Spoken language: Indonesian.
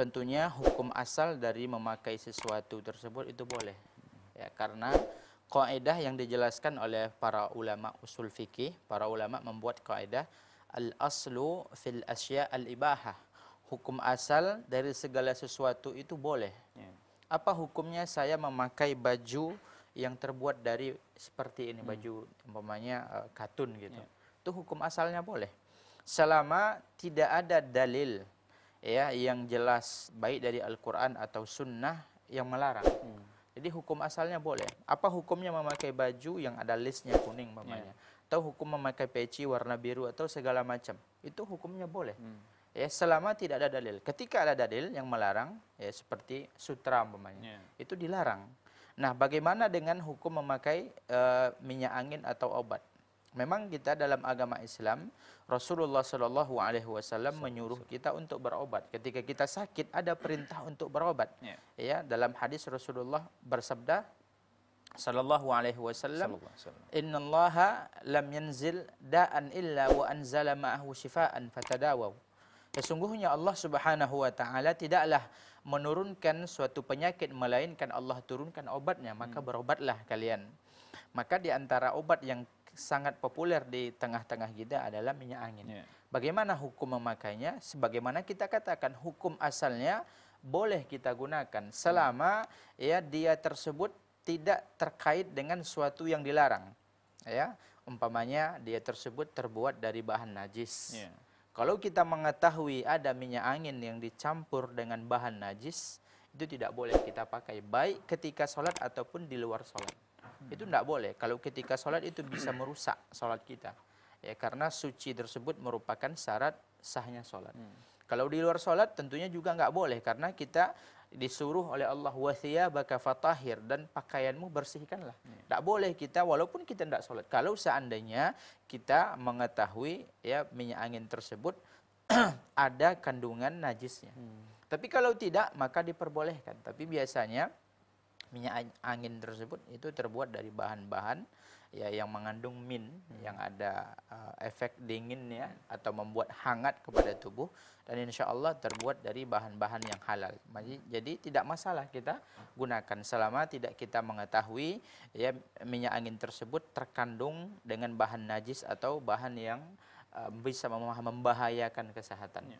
tentunya hukum asal dari memakai sesuatu tersebut itu boleh. Ya, karena kaidah yang dijelaskan oleh para ulama usul fikih, para ulama membuat kaidah al-aslu fil asya al-ibahah. Hukum asal dari segala sesuatu itu boleh. Ya. Apa hukumnya saya memakai baju yang terbuat dari seperti ini hmm. baju umpamanya uh, katun gitu. Ya. Itu hukum asalnya boleh. Selama tidak ada dalil ya yang jelas baik dari Al-Quran atau Sunnah yang melarang. Hmm. Jadi hukum asalnya boleh. Apa hukumnya memakai baju yang ada listnya kuning mamanya? Yeah. Atau hukum memakai peci warna biru atau segala macam? Itu hukumnya boleh. Hmm. Ya selama tidak ada dalil. Ketika ada dalil yang melarang, ya seperti sutra mamanya, yeah. itu dilarang. Nah, bagaimana dengan hukum memakai uh, minyak angin atau obat? Memang kita dalam agama Islam, Rasulullah Shallallahu Alaihi Wasallam menyuruh kita untuk berobat. Ketika kita sakit, ada perintah untuk berobat. Ya, ya dalam hadis Rasulullah bersabda, Shallallahu Alaihi Wasallam, Inna Allah lam yanzil da'an illa wa anzala ma'ahu shifaan fatadawau. Sesungguhnya Allah Subhanahu wa taala tidaklah menurunkan suatu penyakit melainkan Allah turunkan obatnya, maka hmm. berobatlah kalian. Maka di antara obat yang sangat populer di tengah-tengah kita adalah minyak angin. Yeah. Bagaimana hukum memakainya? Sebagaimana kita katakan hukum asalnya boleh kita gunakan selama hmm. ya dia tersebut tidak terkait dengan suatu yang dilarang. Ya, umpamanya dia tersebut terbuat dari bahan najis. Yeah. Kalau kita mengetahui ada minyak angin yang dicampur dengan bahan najis, itu tidak boleh kita pakai baik ketika sholat ataupun di luar sholat. Hmm. itu tidak boleh. Kalau ketika sholat itu bisa merusak sholat kita, ya karena suci tersebut merupakan syarat sahnya sholat. Hmm. Kalau di luar sholat tentunya juga nggak boleh karena kita disuruh oleh Allah wasiyah baka fatahir dan pakaianmu bersihkanlah. Tidak hmm. boleh kita walaupun kita tidak sholat. Kalau seandainya kita mengetahui ya minyak angin tersebut ada kandungan najisnya. Hmm. Tapi kalau tidak maka diperbolehkan. Tapi biasanya minyak angin tersebut itu terbuat dari bahan-bahan ya yang mengandung min yang ada uh, efek dingin ya atau membuat hangat kepada tubuh dan insya Allah terbuat dari bahan-bahan yang halal. Jadi tidak masalah kita gunakan selama tidak kita mengetahui ya minyak angin tersebut terkandung dengan bahan najis atau bahan yang uh, bisa membahayakan kesehatannya.